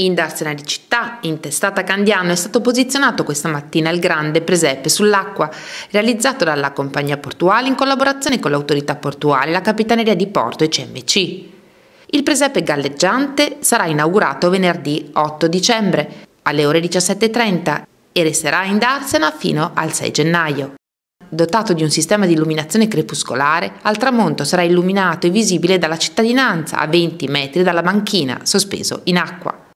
In Darsena di Città, intestata testata Candiano, è stato posizionato questa mattina il grande presepe sull'acqua, realizzato dalla compagnia portuale in collaborazione con l'autorità portuale, la Capitaneria di Porto e CMC. Il presepe galleggiante sarà inaugurato venerdì 8 dicembre alle ore 17.30 e resterà in Darsena fino al 6 gennaio. Dotato di un sistema di illuminazione crepuscolare, al tramonto sarà illuminato e visibile dalla cittadinanza a 20 metri dalla banchina, sospeso in acqua.